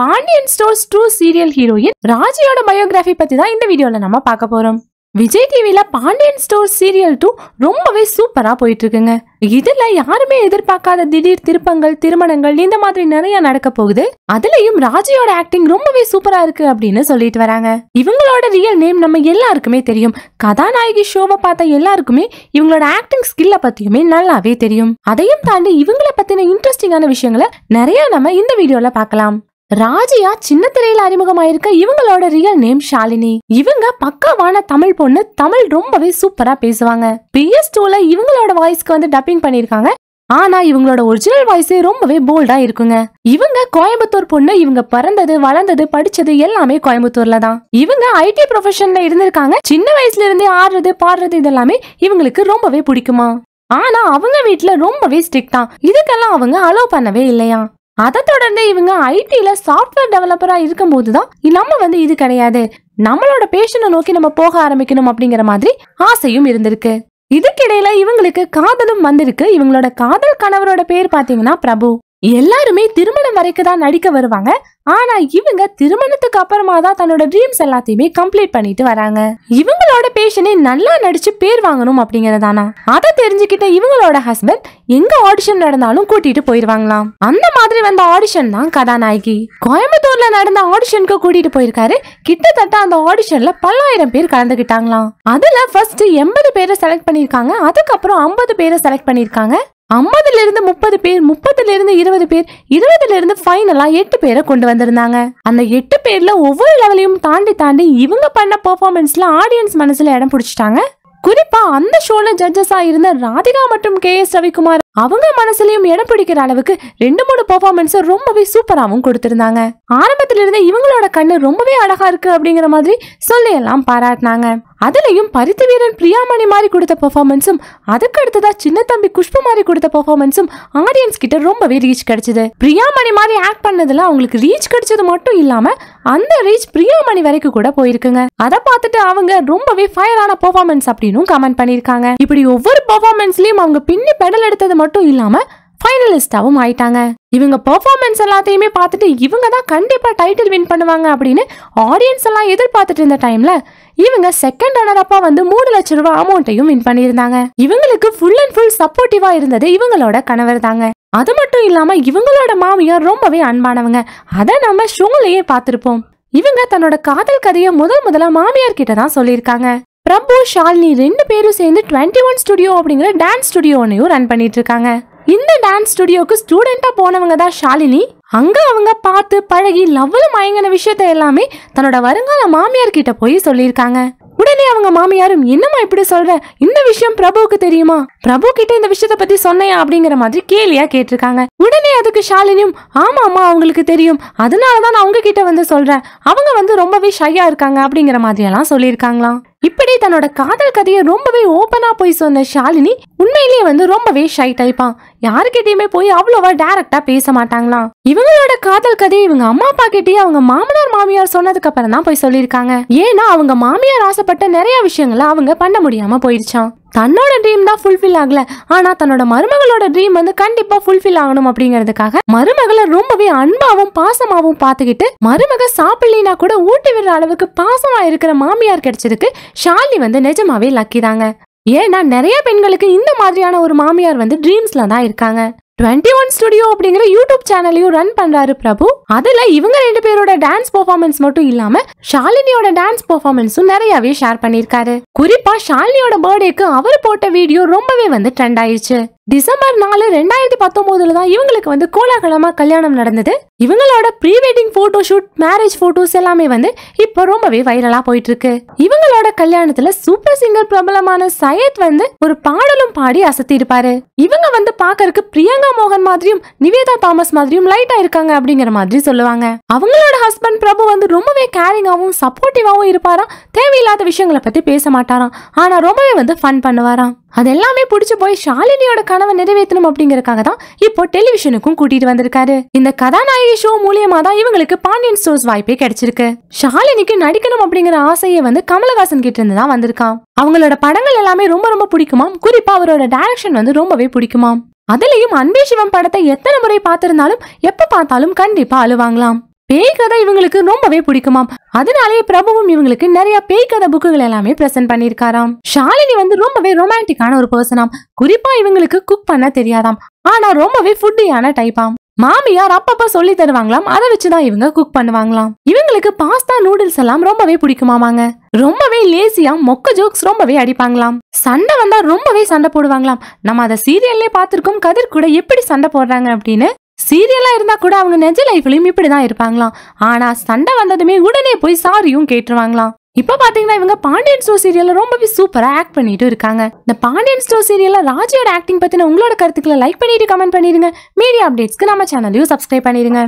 Pandian stores two serial heroine ராஜியோட biography பத்தி தான் இந்த வீடியோல நம்ம பார்க்க போறோம் விஜய் டிவில பாண்டியன் ஸ்டோர் சீரியல் டூ ரொம்பவே சூப்பரா போயிட்டு இருக்குங்க இதுல யாருமே எதிர்பார்க்காத திடீர் திருப்பங்கள் திருமணங்கள் இந்த மாதிரி நிறைய நடக்க போகுது அதுலயும் ராஜியோட ஆக்டிங் ரொம்பவே சூப்பரா இருக்கு அப்படின்னு சொல்லிட்டு வராங்க இவங்களோட ரியல் நேம் நம்ம எல்லாருக்குமே தெரியும் கதாநாயகி ஷோவை பார்த்த எல்லாருக்குமே இவங்களோட ஆக்டிங் ஸ்கில்ல பத்தியுமே நல்லாவே தெரியும் அதையும் தாண்டி இவங்கள பத்தின இன்ட்ரெஸ்டிங்கான விஷயங்களை நிறைய நம்ம இந்த வீடியோல பார்க்கலாம் ராஜியா சின்ன திரையில அறிமுகமாயிருக்க இவங்களோட ரியல் நேம் ஷாலினி இவங்க பக்காவான தமிழ் பொண்ணு தமிழ் ரொம்பவே சூப்பரா பேசுவாங்க பிஎஸ் டூல இவங்களோட வாய்ஸ்க்கு வந்து டப்பிங் பண்ணிருக்காங்க ஆனா இவங்களோட ஒரிஜினல் வாய்ஸே ரொம்பவே போல்டா இருக்குங்க இவங்க கோயம்புத்தூர் பொண்ணு இவங்க பிறந்தது வளர்ந்தது படிச்சது எல்லாமே கோயம்புத்தூர்ல தான் இவங்க ஐடி ப்ரொஃபஷன்ல இருந்திருக்காங்க சின்ன வயசுல இருந்தே ஆடுறது பாடுறது இதெல்லாமே இவங்களுக்கு ரொம்பவே பிடிக்குமா ஆனா அவங்க வீட்டுல ரொம்பவே ஸ்ட்ரிக்டா இதுக்கெல்லாம் அவங்க அலோவ் பண்ணவே இல்லையா அதை தொடர்ந்து இவங்க ஐடியில சாஃப்ட்வேர் டெவலப்பரா இருக்கும் போதுதான் நம்ம வந்து இது கிடையாது நம்மளோட பேஷனை நோக்கி நம்ம போக ஆரம்பிக்கணும் அப்படிங்கிற மாதிரி ஆசையும் இருந்திருக்கு இதுக்கிடையில இவங்களுக்கு காதலும் வந்திருக்கு இவங்களோட காதல் கணவரோட பேர் பாத்தீங்கன்னா பிரபு எல்லாருமே திருமணம் வரைக்கும் தான் நடிக்க வருவாங்க ஆனா இவங்க திருமணத்துக்கு அப்புறமா தான் தன்னோட ட்ரீம்ஸ் எல்லாத்தையுமே கம்ப்ளீட் பண்ணிட்டு வராங்க இவங்களோட பேஷனே நல்லா நடிச்சு பேர் வாங்கணும் அப்படிங்கறதானா அதை தெரிஞ்சுக்கிட்ட இவங்களோட ஹஸ்பண்ட் எங்க ஆடிஷன் நடந்தாலும் கூட்டிட்டு போயிருவாங்களாம் அந்த மாதிரி வந்த ஆடிஷன் தான் கதாநாயகி கோயம்புத்தூர்ல நடந்த ஆடிஷனுக்கு கூட்டிட்டு போயிருக்காரு கிட்டத்தட்ட அந்த ஆடிஷன்ல பல்லாயிரம் பேர் கலந்துகிட்டாங்களாம் அதுல ஃபர்ஸ்ட் எண்பது பேரை செலக்ட் பண்ணிருக்காங்க அதுக்கப்புறம் ஐம்பது பேரை செலக்ட் பண்ணிருக்காங்க ஐம்பதுல இருந்து முப்பது பேர் முப்பதுல இருந்து இருபது பேர் இருபதுல இருந்து ஃபைனலா எட்டு பேரை கொண்டு வந்திருந்தாங்க அந்த எட்டு பேர்ல ஒவ்வொரு லெவலையும் தாண்டி தாண்டி இவங்க பண்ண பெர்ஃபார்மன்ஸ்ல ஆடியன்ஸ் மனசுல இடம் பிடிச்சிட்டாங்க குறிப்பா அந்த ஷோல ஜட்ஜஸா இருந்த ராதிகா மற்றும் கே எஸ் ரவிக்குமார் அவங்க மனசுலயும் இடம் பிடிக்கிற அளவுக்கு ரெண்டு மூணு பெர்ஃபார்மன்ஸை ரொம்பவே சூப்பராகவும் கொடுத்திருந்தாங்க ஆரம்பத்துல இருந்து இவங்களோட கண்ணு ரொம்பவே அழகா இருக்கு அப்படிங்கிற மாதிரி சொல்லி எல்லாம் பாராட்டினாங்க அதுலயும் பரித்து வீரன் பிரியாமணி மாதிரி கொடுத்த பெர்ஃபார்மன்ஸும் அதுக்கு அடுத்ததா சின்ன தம்பி குஷ்பு மாதிரி கொடுத்த பெர்ஃபார்மன்ஸும் ஆடியன்ஸ் கிட்ட ரொம்பவே ரீச் கிடைச்சது பிரியாமணி மாதிரி ஆக்ட் பண்ணதுல அவங்களுக்கு ரீச் கிடைச்சது மட்டும் இல்லாம அந்த ரீச் பிரியாமணி வரைக்கும் கூட போயிருக்குங்க அதை பார்த்துட்டு அவங்க ரொம்பவே ஃபயரான பெர்ஃபார்மன்ஸ் அப்படின்னு கமெண்ட் பண்ணிருக்காங்க இப்படி ஒவ்வொரு பெர்ஃபார்மன்ஸ்லயும் அவங்க பின்னி பெடல் எடுத்தது மட்டும் இல்லாம ஃபைனலிஸ்டாவும் ஆயிட்டாங்க இவங்க பெர்ஃபார்மன்ஸ் எல்லாத்தையுமே பார்த்துட்டு இவங்க தான் கண்டிப்பா டைட்டில் வின் பண்ணுவாங்க அப்படின்னு ஆடியன்ஸ் எல்லாம் எதிர்பார்த்துட்டு இருந்த டைம்ல இவங்க செகண்ட் ரன்னர் அப்பா வந்து மூணு லட்ச ரூபாய் அமௌண்ட்டையும் வின் பண்ணியிருந்தாங்க இவங்களுக்கு ஃபுல் அண்ட் ஃபுல் சப்போர்ட்டிவா இருந்தது இவங்களோட கணவர் தாங்க அது மட்டும் இல்லாம இவங்களோட மாமியார் ரொம்பவே அன்பானவங்க அதை நம்ம ஷோலையே பார்த்திருப்போம் இவங்க தன்னோட காதல் கதையை முதல் முதலா மாமியார் கிட்ட தான் சொல்லியிருக்காங்க பிரபு ஷாலினி ரெண்டு பேரும் சேர்ந்து டுவெண்ட்டி ஒன் ஸ்டுடியோ அப்படிங்கிற டான்ஸ் ஸ்டுடியோ ஒன்றையும் ரன் பண்ணிட்டு இருக்காங்க இந்த டான்ஸ் ஸ்டுடியோக்கு ஸ்டூடெண்டா போனவங்க தான் ஷாலினி அங்க அவங்க பார்த்து பழகி லவ்ல மயங்கின விஷயத்த எல்லாமே தன்னோட வருங்கால மாமியார் கிட்ட போய் சொல்லியிருக்காங்க உடனே அவங்க மாமியாரும் என்னம்மா இப்படி சொல்ற இந்த விஷயம் பிரபுவுக்கு தெரியுமா பிரபு கிட்ட இந்த விஷயத்த பத்தி சொன்னையா அப்படிங்கிற மாதிரி கேலியா கேட்டிருக்காங்க உடனே அதுக்கு ஷாலினியும் ஆமா ஆமா அவங்களுக்கு தெரியும் அதனாலதான் நான் அவங்க கிட்ட வந்து சொல்றேன் அவங்க வந்து ரொம்பவே ஷையா இருக்காங்க அப்படிங்கிற மாதிரி எல்லாம் சொல்லியிருக்காங்களாம் இப்படி தன்னோட காதல் கதையை ரொம்பவே ஓப்பனா போய் சொன்ன ஷாலினி உண்மையிலேயே வந்து ரொம்பவே ஷை டைப்பான் யாருக்கிட்டயுமே போய் அவ்வளோவா டைரக்டா பேச மாட்டாங்களாம் இவங்களோட காதல் கதையை இவங்க அம்மா அப்பா கிட்டயே அவங்க மாமனார் மாமியார் சொன்னதுக்கு அப்புறம் தான் போய் சொல்லியிருக்காங்க ஏன்னா அவங்க மாமியார் ஆசைப்பட்ட நிறைய விஷயங்களை அவங்க பண்ண முடியாம போயிடுச்சான் தன்னோட ட்ரீம் தான் ஃபுல்ஃபில் ஆகல ஆனா தன்னோட மருமகளோட ட்ரீம் வந்து கண்டிப்பா ஃபுல்ஃபில் ஆகணும் அப்படிங்கிறதுக்காக மருமகளை ரொம்பவே அன்பாவும் பாசமாவும் பார்த்துக்கிட்டு மருமக சாப்பிடலாம் கூட ஊட்டி விடுற அளவுக்கு பாசமா இருக்கிற மாமியார் கிடைச்சதுக்கு ஷாலி வந்து நிஜமாவே லக்கி தாங்க ஏன்னா நிறைய பெண்களுக்கு இந்த மாதிரியான ஒரு மாமியார் வந்து ட்ரீம்ஸ்ல தான் இருக்காங்க டுவெண்ட்டி ஒன் ஸ்டுடியோ அப்படிங்கிற யூடியூப் சேனலையும் ரன் பண்றாரு பிரபு அதுல இவங்க ரெண்டு பேரோட டான்ஸ் பெர்ஃபார்மன்ஸ் மட்டும் இல்லாம ஷாலினியோட டான்ஸ் பெர்ஃபார்மன்ஸும் நிறையவே ஷேர் பண்ணிருக்காரு குறிப்பா ஷாலினியோட பர்த்டேக்கு அவர் போட்ட வீடியோ ரொம்பவே வந்து ட்ரெண்ட் ஆயிடுச்சு டிசம்பர் நாலு ரெண்டாயிரத்தி பத்தொன்பதுல தான் இவங்களுக்கு வந்து கோலாகலமா கல்யாணம் நடந்தது இவங்களோட pre wedding photo shoot marriage photos எல்லாமே வந்து இப்போ ரொம்பவே வைரலா போயிட்டு இருக்கு இவங்களோட கல்யாணத்துல சூப்பர் சிங்கர் பிரபலமான சையத் வந்து ஒரு பாடலும் பாடி அசத்தி இருப்பாரு இவங்க வந்து பாக்கறதுக்கு பிரியங்கா மோகன் மாதிரியும் நிவேதா தாமஸ் மாதிரியும் லைட்டா இருக்காங்க அப்படிங்கிற மாதிரி சொல்லுவாங்க அவங்களோட ஹஸ்பண்ட் பிரபு வந்து ரொம்பவே கேரிங்காவும் சப்போர்ட்டிவாவும் இருப்பாராம் தேவையில்லாத விஷயங்களை பத்தி பேச மாட்டாராம் ஆனா ரொம்பவே வந்து ஃபன் பண்ணுவாராம் அதெல்லாமே பிடிச்சு போய் ஷாலினியோட கனவை நிறைவேற்றணும் அப்படிங்கறக்காக தான் இப்போ டெலிவிஷனுக்கும் கூட்டிட்டு வந்திருக்காரு இந்த கதாநாயகி ஷோ மூலியமா தான் இவங்களுக்கு பாண்டியன் ஸ்டோர்ஸ் வாய்ப்பே கிடைச்சிருக்கு ஷாலினிக்கு நடிக்கணும் அப்படிங்கிற ஆசையை வந்து கமலஹாசன் கிட்ட இருந்து தான் வந்திருக்கான் அவங்களோட படங்கள் எல்லாமே ரொம்ப ரொம்ப பிடிக்குமாம் குறிப்பா அவரோட டைரக்ஷன் வந்து ரொம்பவே பிடிக்குமாம் அதுலயும் அன்பே சிவம் படத்தை எத்தனை முறை பார்த்திருந்தாலும் எப்ப பார்த்தாலும் கண்டிப்பா அழுவாங்களாம் பேய் கதை இவங்களுக்கு ரொம்பவே பிடிக்குமாம் அதனாலேயே பிரபுவும் இவங்களுக்கு நிறைய பேய் கதை புக்குகள் எல்லாமே பிரசன்ட் பண்ணிருக்காராம் ஷாலினி வந்து ரொம்பவே ரொமான்டிக்கான ஒரு பர்சனாம் குறிப்பா இவங்களுக்கு குக் பண்ண தெரியாதாம் ஆனா ரொம்பவே ஃபுட்டியான டைப்பாம் மாமியார் அப்பப்ப சொல்லி தருவாங்களாம் அதை வச்சுதான் இவங்க குக் பண்ணுவாங்களாம் இவங்களுக்கு பாஸ்தா நூடுல்ஸ் எல்லாம் ரொம்பவே பிடிக்குமாமாங்க ரொம்பவே லேசியா மொக்க ஜோக்ஸ் ரொம்பவே அடிப்பாங்களாம் சண்டை வந்தா ரொம்பவே சண்டை போடுவாங்களாம் நம்ம அதை சீரியல்லே பார்த்திருக்கோம் கதிர் கூட எப்படி சண்டை போடுறாங்க அப்படின்னு சீரியலாக இருந்தால் கூட அவங்க நெஜ லைஃப்லையும் இப்படி தான் இருப்பாங்களாம் ஆனால் சண்டை வந்ததுமே உடனே போய் சாரியும் கேட்டுருவாங்களாம் இப்போ பார்த்தீங்கன்னா இவங்க பாண்டியன் ஸ்டோ சீரியலில் ரொம்பவே சூப்பராக ஆக்ட் பண்ணிட்டு இருக்காங்க இந்த பாண்டியன் ஸ்டோ சீரியலில் ராஜியோட ஆக்டிங் பற்றின உங்களோட கருத்துக்களை லைக் பண்ணிட்டு கமெண்ட் பண்ணிடுங்க மீடியா அப்டேட்ஸ்க்கு நம்ம சேனலையும் சப்ஸ்கிரைப் பண்ணிடுங்க